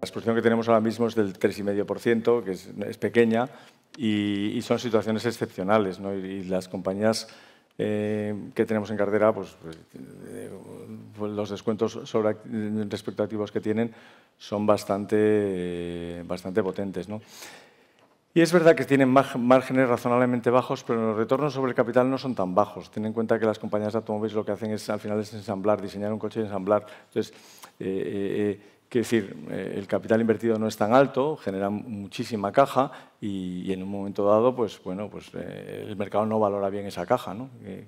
La exposición que tenemos ahora mismo es del 3,5%, que es, pequeña, y, son situaciones excepcionales. ¿no? Y, las compañías eh, que tenemos en cartera, pues, pues eh, los descuentos sobre respecto a activos que tienen son bastante, bastante potentes. ¿no? Y es verdad que tienen márgenes razonablemente bajos, pero los retornos sobre el capital no son tan bajos. Ten en cuenta que las compañías de automóviles lo que hacen es, al final, es ensamblar, diseñar un coche y ensamblar. Entonces, eh, Quiere decir, eh, el capital invertido no es tan alto, genera muchísima caja y, en un momento dado, pues bueno, pues eh, el mercado no valora bien esa caja,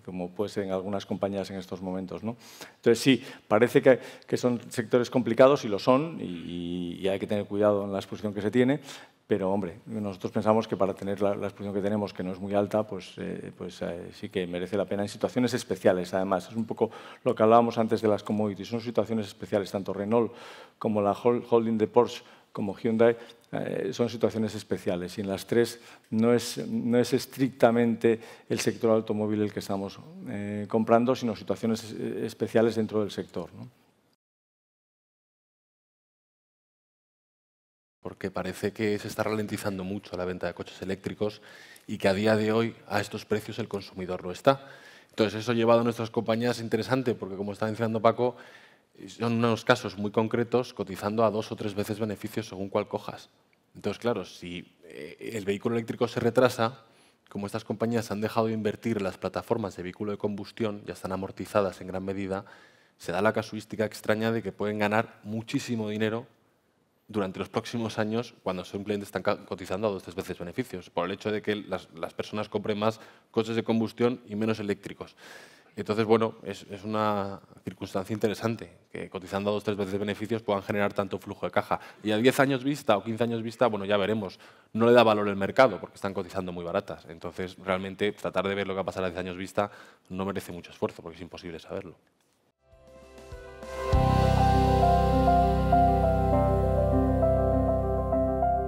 como puede ser en algunas compañías en estos momentos. Entonces sí, parece que, son sectores complicados y lo son y, hay que tener cuidado en la exposición que se tiene, pero, hombre, nosotros pensamos que para tener la, exposición que tenemos, que no es muy alta, pues, eh, pues eh, sí que merece la pena en situaciones especiales, además. Es un poco lo que hablábamos antes de las commodities. Son situaciones especiales, tanto Renault como la holding de Porsche como Hyundai, eh, son situaciones especiales y en las tres no es, estrictamente el sector automóvil el que estamos comprando, sino situaciones especiales dentro del sector. ¿no? porque parece que se está ralentizando mucho la venta de coches eléctricos y que a día de hoy a estos precios el consumidor lo está. Entonces eso ha llevado a nuestras compañías interesante porque como está diciendo Paco, son unos casos muy concretos cotizando a dos o tres veces beneficios según cuál cojas. Entonces, claro, si eh, el vehículo eléctrico se retrasa, como estas compañías han dejado de invertir en las plataformas de vehículo de combustión, ya están amortizadas en gran medida, se da la casuística extraña de que pueden ganar muchísimo dinero durante los próximos años cuando simplemente están cotizando a dos o tres veces beneficios, por el hecho de que las, personas compren más coches de combustión y menos eléctricos. Entonces, bueno, es, una circunstancia interesante que cotizando a dos o tres veces beneficios puedan generar tanto flujo de caja. Y a 10 años vista o 15 años vista, bueno, ya veremos, no le da valor el mercado porque están cotizando muy baratas. Entonces, realmente, tratar de ver lo que va a pasar a 10 años vista no merece mucho esfuerzo porque es imposible saberlo.